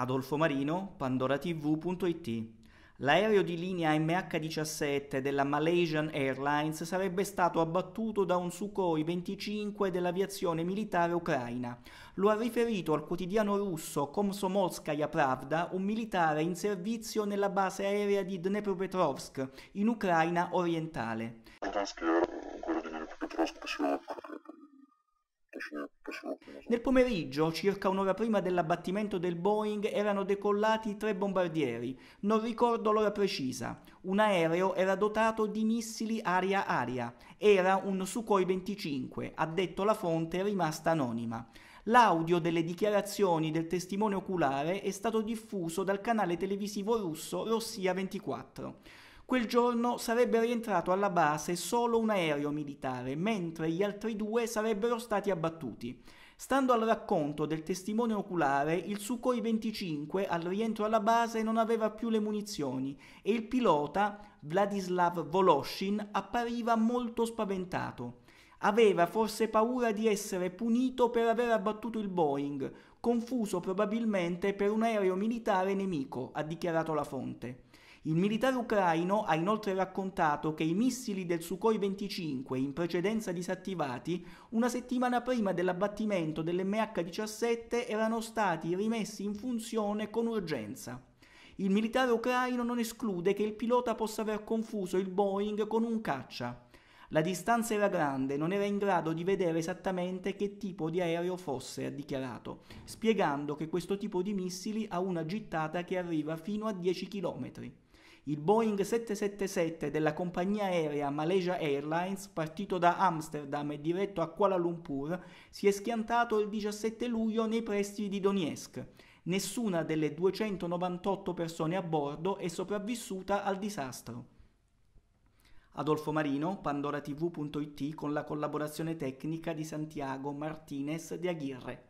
Adolfo Marino, pandoratv.it. L'aereo di linea MH17 della Malaysian Airlines sarebbe stato abbattuto da un Sukhoi 25 dell'aviazione militare ucraina. Lo ha riferito al quotidiano russo Komsomolskaya Pravda un militare in servizio nella base aerea di Dnepropetrovsk, in Ucraina orientale. Dnepropetrovsk nel pomeriggio, circa un'ora prima dell'abbattimento del Boeing, erano decollati tre bombardieri. Non ricordo l'ora precisa. Un aereo era dotato di missili aria-aria. Era un Sukhoi 25, ha detto la fonte rimasta anonima. L'audio delle dichiarazioni del testimone oculare è stato diffuso dal canale televisivo russo Rossia 24. Quel giorno sarebbe rientrato alla base solo un aereo militare, mentre gli altri due sarebbero stati abbattuti. Stando al racconto del testimone oculare, il Sukhoi 25 al rientro alla base non aveva più le munizioni e il pilota, Vladislav Voloshin, appariva molto spaventato. Aveva forse paura di essere punito per aver abbattuto il Boeing, confuso probabilmente per un aereo militare nemico, ha dichiarato la fonte. Il militare ucraino ha inoltre raccontato che i missili del Sukhoi 25, in precedenza disattivati, una settimana prima dell'abbattimento dell'MH17 erano stati rimessi in funzione con urgenza. Il militare ucraino non esclude che il pilota possa aver confuso il Boeing con un caccia. La distanza era grande, non era in grado di vedere esattamente che tipo di aereo fosse, ha dichiarato, spiegando che questo tipo di missili ha una gittata che arriva fino a 10 chilometri. Il Boeing 777 della compagnia aerea Malaysia Airlines, partito da Amsterdam e diretto a Kuala Lumpur, si è schiantato il 17 luglio nei pressi di Donetsk. Nessuna delle 298 persone a bordo è sopravvissuta al disastro. Adolfo Marino, pandoratv.it con la collaborazione tecnica di Santiago Martinez de Aguirre.